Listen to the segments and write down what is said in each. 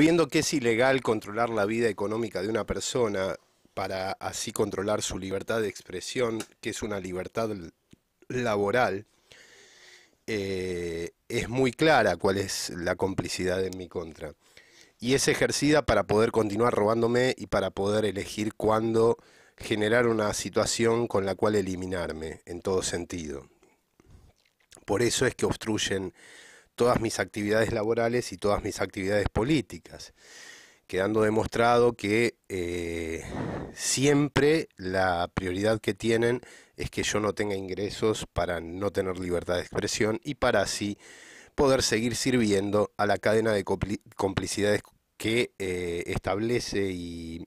viendo que es ilegal controlar la vida económica de una persona para así controlar su libertad de expresión, que es una libertad laboral, eh, es muy clara cuál es la complicidad en mi contra. Y es ejercida para poder continuar robándome y para poder elegir cuándo generar una situación con la cual eliminarme, en todo sentido. Por eso es que obstruyen todas mis actividades laborales y todas mis actividades políticas, quedando demostrado que eh, siempre la prioridad que tienen es que yo no tenga ingresos para no tener libertad de expresión y para así poder seguir sirviendo a la cadena de complicidades que eh, establece y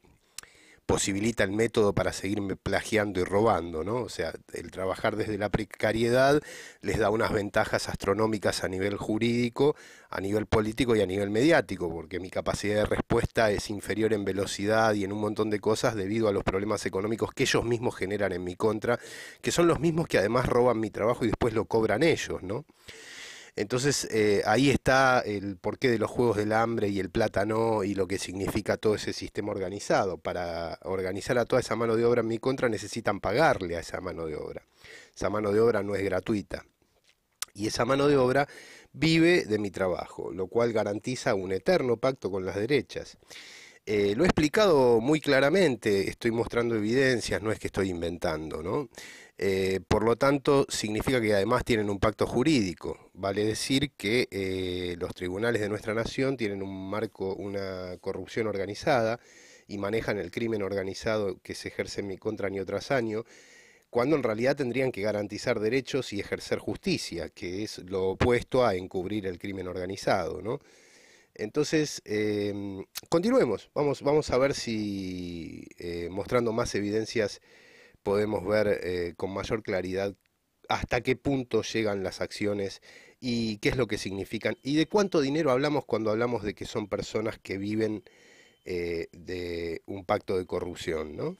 posibilita el método para seguirme plagiando y robando, ¿no? O sea, el trabajar desde la precariedad les da unas ventajas astronómicas a nivel jurídico, a nivel político y a nivel mediático, porque mi capacidad de respuesta es inferior en velocidad y en un montón de cosas debido a los problemas económicos que ellos mismos generan en mi contra, que son los mismos que además roban mi trabajo y después lo cobran ellos, ¿no? Entonces eh, ahí está el porqué de los Juegos del Hambre y el plátano y lo que significa todo ese sistema organizado. Para organizar a toda esa mano de obra en mi contra necesitan pagarle a esa mano de obra. Esa mano de obra no es gratuita. Y esa mano de obra vive de mi trabajo, lo cual garantiza un eterno pacto con las derechas. Eh, lo he explicado muy claramente, estoy mostrando evidencias, no es que estoy inventando, ¿no? Eh, por lo tanto, significa que además tienen un pacto jurídico. Vale decir que eh, los tribunales de nuestra nación tienen un marco, una corrupción organizada y manejan el crimen organizado que se ejerce en mi contra año tras año, cuando en realidad tendrían que garantizar derechos y ejercer justicia, que es lo opuesto a encubrir el crimen organizado, ¿no? Entonces, em, continuemos, vamos, vamos a ver si eh, mostrando más evidencias podemos ver eh, con mayor claridad hasta qué punto llegan las acciones y qué es lo que significan y de cuánto dinero hablamos cuando hablamos de que son personas que viven eh, de un pacto de corrupción, ¿no?